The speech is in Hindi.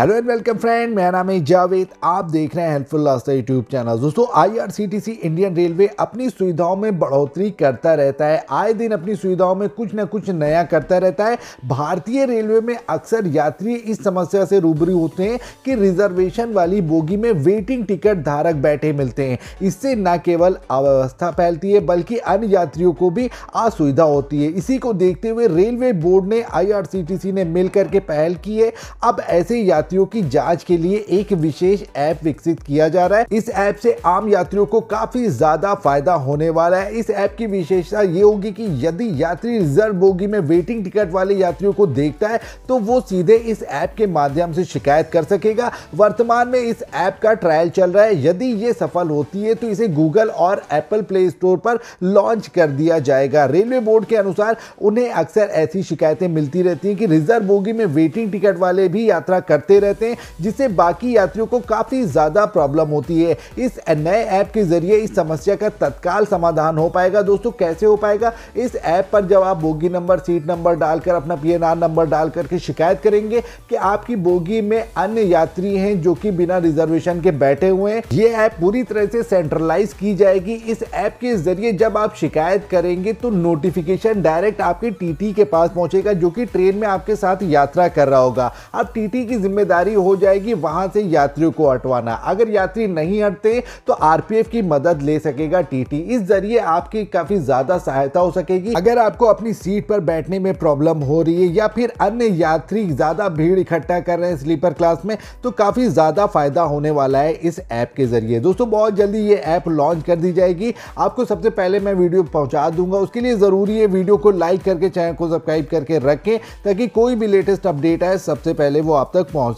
हेलो एंड वेलकम फ्रेंड मेरा नाम है जावेद आप देख रहे हैं हेल्पफुल रास्ता यूट्यूब चैनल दोस्तों आईआरसीटीसी इंडियन रेलवे अपनी सुविधाओं में बढ़ोतरी करता रहता है आए दिन अपनी सुविधाओं में कुछ ना कुछ नया करता रहता है भारतीय रेलवे में अक्सर यात्री इस समस्या से रूबरू होते हैं कि रिजर्वेशन वाली बोगी में वेटिंग टिकट धारक बैठे मिलते हैं इससे न केवल अव्यवस्था फैलती है बल्कि अन्य यात्रियों को भी असुविधा होती है इसी को देखते हुए रेलवे बोर्ड ने आई ने मिल करके पहल की है अब ऐसे यात्री यात्रियों की जांच के लिए एक विशेष ऐप विकसित किया जा रहा है इस ऐप से आम यात्रियों को काफी ज्यादा फायदा होने वाला है इस ऐप की विशेषता ये होगी कि यदि यात्री रिजर्व बोगी में वेटिंग टिकट वाले यात्रियों को देखता है तो वो सीधे इस ऐप के माध्यम से शिकायत कर सकेगा वर्तमान में इस ऐप का ट्रायल चल रहा है यदि ये सफल होती है तो इसे गूगल और एप्पल प्ले स्टोर पर लॉन्च कर दिया जाएगा रेलवे बोर्ड के अनुसार उन्हें अक्सर ऐसी शिकायतें मिलती रहती हैं कि रिजर्व बोगी में वेटिंग टिकट वाले भी यात्रा करते दे रहते हैं जिससे बाकी यात्रियों को काफ़ी ज़्यादा प्रॉब्लम होती है इस नए ऐप के जरिए इस समस्या का तत्काल समाधान हो पाएगा दोस्तों कैसे हो पाएगा इस ऐप पर जब आप बोगी नंबर सीट नंबर डालकर अपना पी नंबर डाल करके शिकायत करेंगे कि आपकी बोगी में अन्य यात्री हैं जो कि बिना रिजर्वेशन के बैठे हुए हैं ये ऐप पूरी तरह से सेंट्रलाइज की जाएगी इस ऐप के जरिए जब आप शिकायत करेंगे तो नोटिफिकेशन डायरेक्ट आपके टीटी के पास पहुंचेगा जो कि ट्रेन में आपके साथ यात्रा कर रहा होगा अब टीटी की जिम्मेदारी जिम्मेदारी हो जाएगी वहां से यात्रियों को हटवाना अगर यात्री नहीं हटते तो आरपीएफ की मदद ले सकेगा टीटी इस जरिए आपकी काफी ज्यादा सहायता हो सकेगी अगर आपको अपनी सीट पर बैठने में प्रॉब्लम हो रही है या फिर अन्य यात्री ज्यादा भीड़ इकट्ठा कर रहे हैं स्लीपर क्लास में तो काफी ज्यादा फायदा होने वाला है इस ऐप के जरिए दोस्तों बहुत जल्दी ये ऐप लॉन्च कर दी जाएगी आपको सबसे पहले मैं वीडियो पहुंचा दूंगा उसके लिए जरूरी है वीडियो को लाइक करके चैनल को सब्सक्राइब करके रखें ताकि कोई भी लेटेस्ट अपडेट आए सबसे पहले वो आप तक पहुंच